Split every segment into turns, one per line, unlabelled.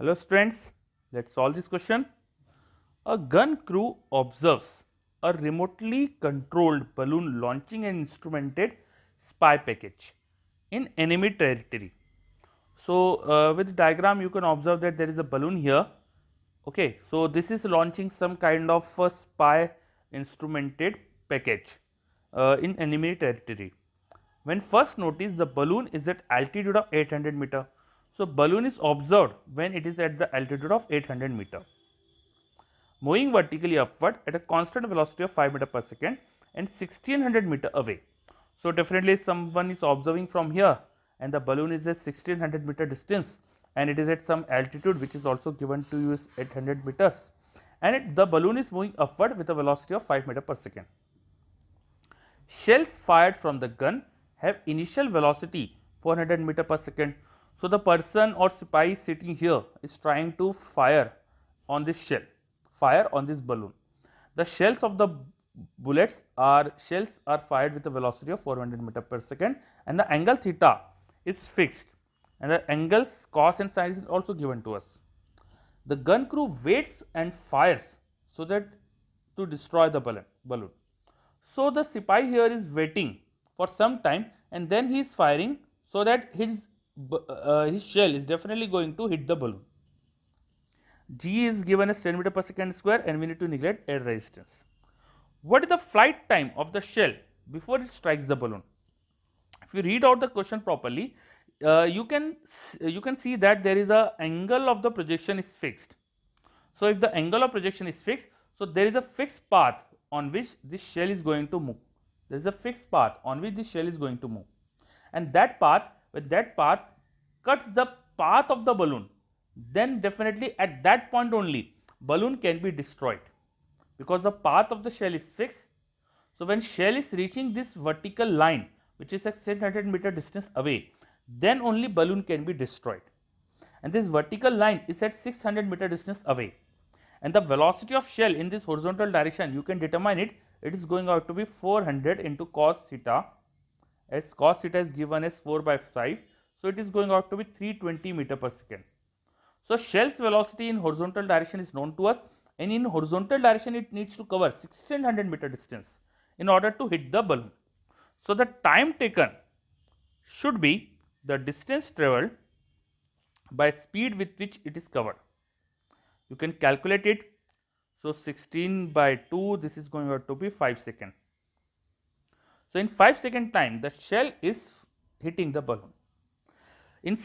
Hello students, let us solve this question. A gun crew observes a remotely controlled balloon launching an instrumented spy package in enemy territory. So, uh, with diagram you can observe that there is a balloon here. Okay, so this is launching some kind of a spy instrumented package uh, in enemy territory. When first noticed the balloon is at altitude of 800 meter so, balloon is observed when it is at the altitude of 800 meter, moving vertically upward at a constant velocity of 5 meter per second and 1600 meter away. So, definitely someone is observing from here and the balloon is at 1600 meter distance and it is at some altitude which is also given to you is 800 meters and it, the balloon is moving upward with a velocity of 5 meter per second. Shells fired from the gun have initial velocity 400 meter per second. So, the person or spy sitting here is trying to fire on this shell, fire on this balloon. The shells of the bullets are shells are fired with a velocity of 400 meter per second and the angle theta is fixed and the angles cos and sin is also given to us. The gun crew waits and fires so that to destroy the balloon. So, the spy here is waiting for some time and then he is firing so that his uh, his shell is definitely going to hit the balloon. G is given as 10 meter per second square and we need to neglect air resistance. What is the flight time of the shell before it strikes the balloon? If you read out the question properly, uh, you can you can see that there is a angle of the projection is fixed. So if the angle of projection is fixed, so there is a fixed path on which this shell is going to move. There is a fixed path on which this shell is going to move, and that path but that path cuts the path of the balloon, then definitely at that point only balloon can be destroyed because the path of the shell is fixed. So, when shell is reaching this vertical line which is at 700 meter distance away, then only balloon can be destroyed. And this vertical line is at 600 meter distance away. And the velocity of shell in this horizontal direction, you can determine it, it is going out to be 400 into cos theta as cos theta is given as 4 by 5. So, it is going out to be 320 meter per second. So, shell's velocity in horizontal direction is known to us and in horizontal direction it needs to cover 1600 meter distance in order to hit the balloon. So, the time taken should be the distance travelled by speed with which it is covered. You can calculate it. So, 16 by 2 this is going to be 5 second. So, in 5 second time the shell is hitting the balloon. In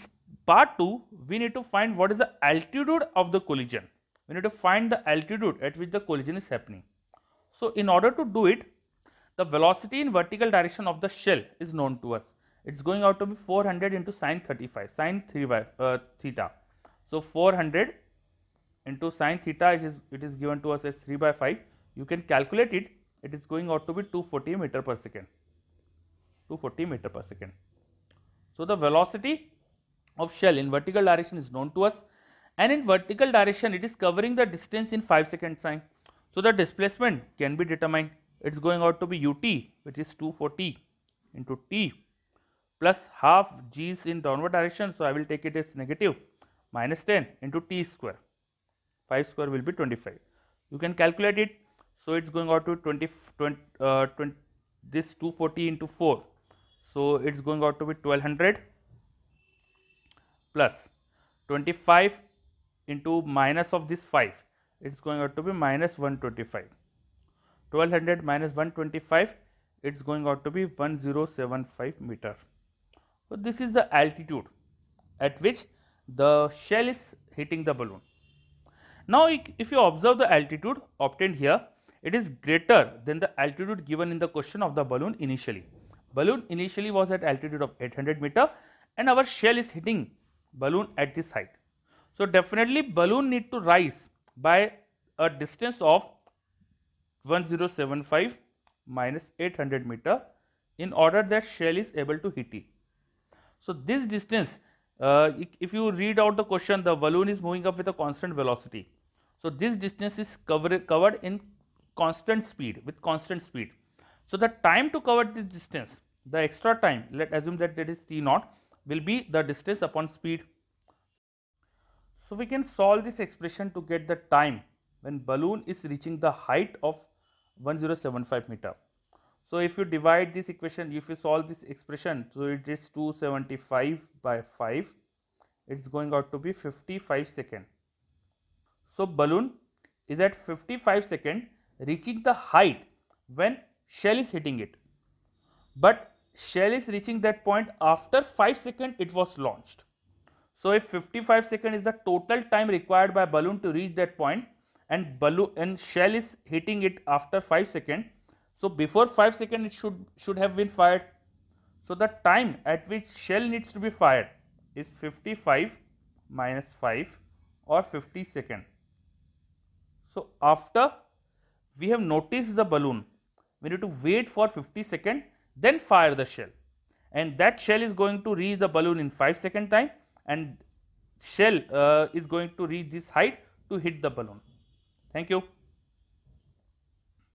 part 2 we need to find what is the altitude of the collision. We need to find the altitude at which the collision is happening. So, in order to do it the velocity in vertical direction of the shell is known to us. It is going out to be 400 into sine 35 sine 3 by, uh, theta. So, 400 into sine theta it is, it is given to us as 3 by 5. You can calculate it. It is going out to be 240 meter per second. 240 meter per second. So, the velocity of shell in vertical direction is known to us and in vertical direction it is covering the distance in 5 seconds time. So, the displacement can be determined it is going out to be ut which is 240 into t plus half g's in downward direction. So, I will take it as negative minus 10 into t square 5 square will be 25. You can calculate it. So, it is going out to 20, 20, uh, 20 this 240 into 4 so, it is going out to be 1200 plus 25 into minus of this 5 it is going out to be minus 125 1200 minus 125 it is going out to be 1075 meter. So, this is the altitude at which the shell is hitting the balloon. Now, if you observe the altitude obtained here, it is greater than the altitude given in the question of the balloon initially. Balloon initially was at altitude of 800 meter and our shell is hitting balloon at this height. So, definitely balloon need to rise by a distance of 1075 minus 800 meter in order that shell is able to hit it. So, this distance uh, if you read out the question the balloon is moving up with a constant velocity. So, this distance is covered in constant speed with constant speed. So, the time to cover this distance, the extra time, let assume that that is T naught will be the distance upon speed. So, we can solve this expression to get the time when balloon is reaching the height of 1075 meter. So, if you divide this equation, if you solve this expression, so it is 275 by 5, it is going out to be 55 second. So, balloon is at 55 second reaching the height when shell is hitting it. But shell is reaching that point after 5 second it was launched. So if 55 second is the total time required by balloon to reach that point and balloon and shell is hitting it after 5 second. So before 5 second it should, should have been fired. So the time at which shell needs to be fired is 55 minus 5 or 50 second. So after we have noticed the balloon we need to wait for 50 seconds then fire the shell and that shell is going to reach the balloon in 5 second time and shell uh, is going to reach this height to hit the balloon. Thank you.